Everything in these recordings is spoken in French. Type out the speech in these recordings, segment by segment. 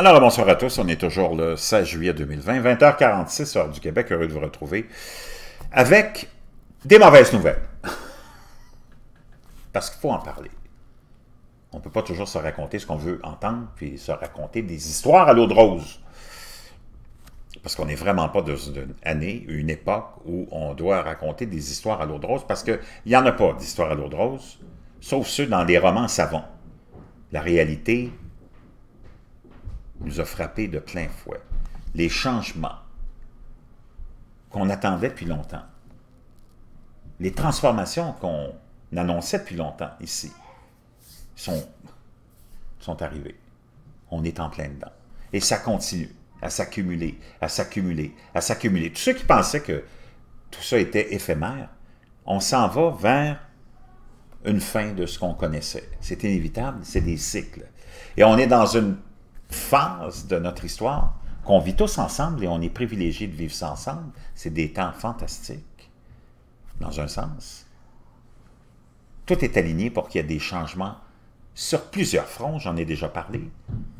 Alors, bonsoir à tous. On est toujours le 16 juillet 2020, 20h46, heure du Québec. Heureux de vous retrouver avec des mauvaises nouvelles. Parce qu'il faut en parler. On ne peut pas toujours se raconter ce qu'on veut entendre, puis se raconter des histoires à l'eau de rose. Parce qu'on n'est vraiment pas dans une année, une époque où on doit raconter des histoires à l'eau de rose, parce qu'il n'y en a pas d'histoires à l'eau de rose, sauf ceux dans des romans savants. La réalité, nous a frappé de plein fouet. Les changements qu'on attendait depuis longtemps. Les transformations qu'on annonçait depuis longtemps ici sont, sont arrivées. On est en plein dedans. Et ça continue à s'accumuler, à s'accumuler, à s'accumuler. Tous ceux qui pensaient que tout ça était éphémère, on s'en va vers une fin de ce qu'on connaissait. C'est inévitable, c'est des cycles. Et on est dans une phase de notre histoire qu'on vit tous ensemble et on est privilégié de vivre ça ensemble, c'est des temps fantastiques, dans un sens. Tout est aligné pour qu'il y ait des changements sur plusieurs fronts, j'en ai déjà parlé,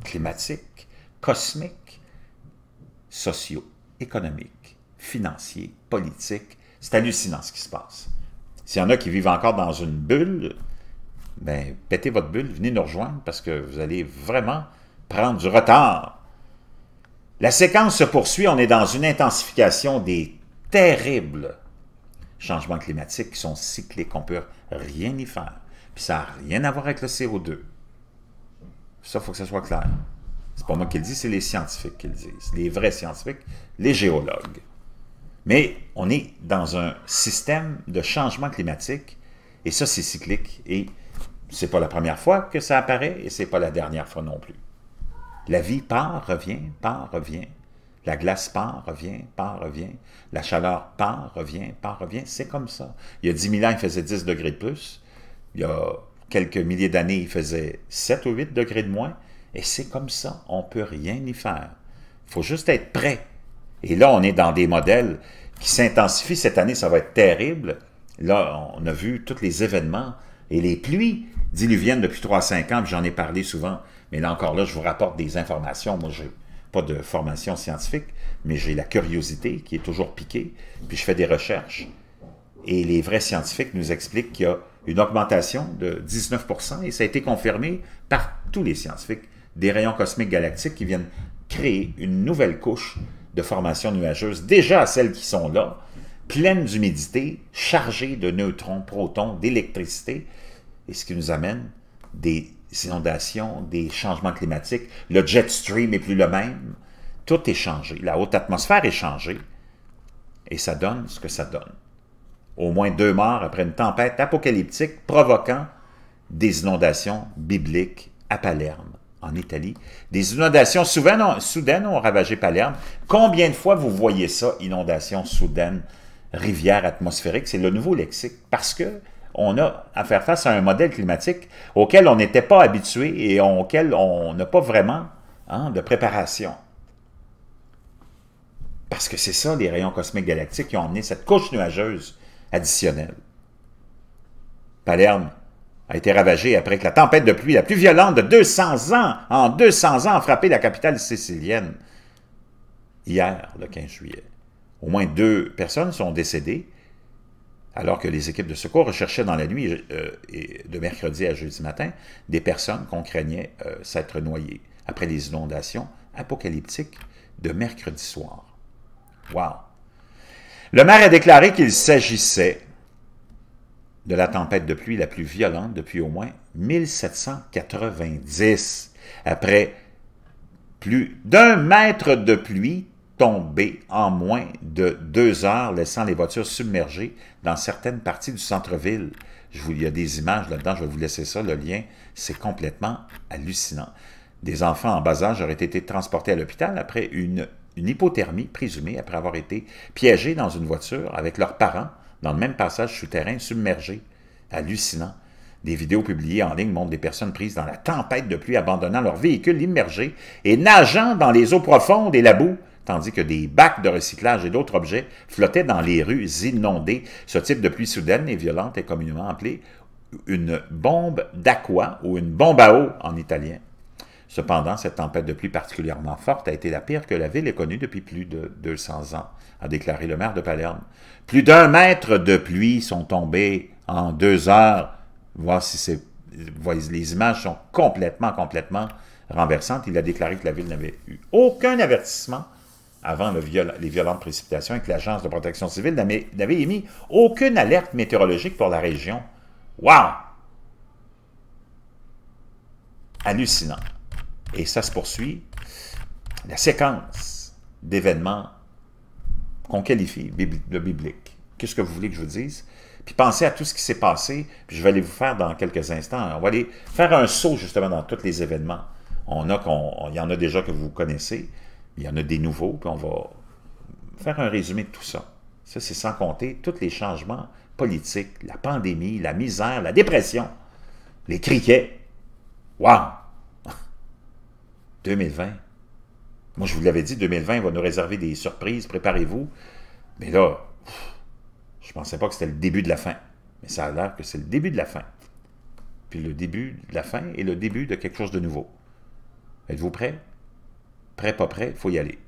climatiques, cosmiques, sociaux, économiques, financiers, politiques. C'est hallucinant ce qui se passe. S'il y en a qui vivent encore dans une bulle, ben, pétez votre bulle, venez nous rejoindre parce que vous allez vraiment prendre du retard. La séquence se poursuit, on est dans une intensification des terribles changements climatiques qui sont cycliques, on ne peut rien y faire. Puis ça n'a rien à voir avec le CO2. Ça, il faut que ce soit clair. C'est pas moi qui le dis, c'est les scientifiques qui le disent. Les vrais scientifiques, les géologues. Mais on est dans un système de changement climatique, et ça, c'est cyclique, et c'est pas la première fois que ça apparaît, et c'est pas la dernière fois non plus. La vie part, revient, part, revient. La glace part, revient, part, revient. La chaleur part, revient, part, revient. C'est comme ça. Il y a 10 000 ans, il faisait 10 degrés de plus. Il y a quelques milliers d'années, il faisait 7 ou 8 degrés de moins. Et c'est comme ça. On ne peut rien y faire. Il faut juste être prêt. Et là, on est dans des modèles qui s'intensifient. Cette année, ça va être terrible. Là, on a vu tous les événements et les pluies diluviennes depuis 3-5 ans, j'en ai parlé souvent, mais là encore là, je vous rapporte des informations. Moi, je pas de formation scientifique, mais j'ai la curiosité qui est toujours piquée, puis je fais des recherches. Et les vrais scientifiques nous expliquent qu'il y a une augmentation de 19 et ça a été confirmé par tous les scientifiques des rayons cosmiques galactiques qui viennent créer une nouvelle couche de formation nuageuse, déjà celles qui sont là, pleine d'humidité, chargée de neutrons, protons, d'électricité, et ce qui nous amène des inondations, des changements climatiques. Le jet stream n'est plus le même. Tout est changé. La haute atmosphère est changée. Et ça donne ce que ça donne. Au moins deux morts après une tempête apocalyptique provoquant des inondations bibliques à Palerme, en Italie. Des inondations soudaines soudaines ont ravagé Palerme. Combien de fois vous voyez ça, inondations soudaines rivière atmosphérique, c'est le nouveau lexique, parce que on a à faire face à un modèle climatique auquel on n'était pas habitué et auquel on n'a pas vraiment hein, de préparation. Parce que c'est ça, les rayons cosmiques galactiques qui ont amené cette couche nuageuse additionnelle. Palerme a été ravagée après que la tempête de pluie la plus violente de 200 ans, en 200 ans, a frappé la capitale sicilienne hier, le 15 juillet. Au moins deux personnes sont décédées alors que les équipes de secours recherchaient dans la nuit euh, de mercredi à jeudi matin des personnes qu'on craignait euh, s'être noyées après les inondations apocalyptiques de mercredi soir. Wow! Le maire a déclaré qu'il s'agissait de la tempête de pluie la plus violente depuis au moins 1790, après plus d'un mètre de pluie tombé en moins de deux heures, laissant les voitures submergées dans certaines parties du centre-ville. Il y a des images là-dedans, je vais vous laisser ça, le lien. C'est complètement hallucinant. Des enfants en bas âge auraient été transportés à l'hôpital après une, hypothermie présumée, après avoir été piégés dans une voiture avec leurs parents dans le même passage souterrain submergé. Hallucinant. Des vidéos publiées en ligne montrent des personnes prises dans la tempête de pluie, abandonnant leur véhicule immergé et nageant dans les eaux profondes et la boue tandis que des bacs de recyclage et d'autres objets flottaient dans les rues inondées. Ce type de pluie soudaine et violente est communément appelé une bombe d'aqua ou une bombe à eau en italien. Cependant, cette tempête de pluie particulièrement forte a été la pire que la ville ait connue depuis plus de 200 ans, a déclaré le maire de Palerme. Plus d'un mètre de pluie sont tombés en deux heures. Voir si c'est, les images sont complètement, complètement renversantes. Il a déclaré que la ville n'avait eu aucun avertissement avant les violentes précipitations et que l'Agence de protection civile n'avait émis aucune alerte météorologique pour la région. Wow! Hallucinant. Et ça se poursuit. La séquence d'événements qu'on qualifie de biblique. Qu'est-ce que vous voulez que je vous dise? Puis pensez à tout ce qui s'est passé, puis je vais aller vous faire dans quelques instants. On va aller faire un saut justement dans tous les événements. On a qu'on, il y en a déjà que vous connaissez, il y en a des nouveaux, puis on va faire un résumé de tout ça. Ça, c'est sans compter tous les changements politiques, la pandémie, la misère, la dépression, les criquets. Wow! 2020. Moi, je vous l'avais dit, 2020 va nous réserver des surprises, préparez-vous. Mais là, je ne pensais pas que c'était le début de la fin. Mais ça a l'air que c'est le début de la fin. Puis le début de la fin est le début de quelque chose de nouveau. Êtes-vous prêts? prêt, pas prêt, faut y aller.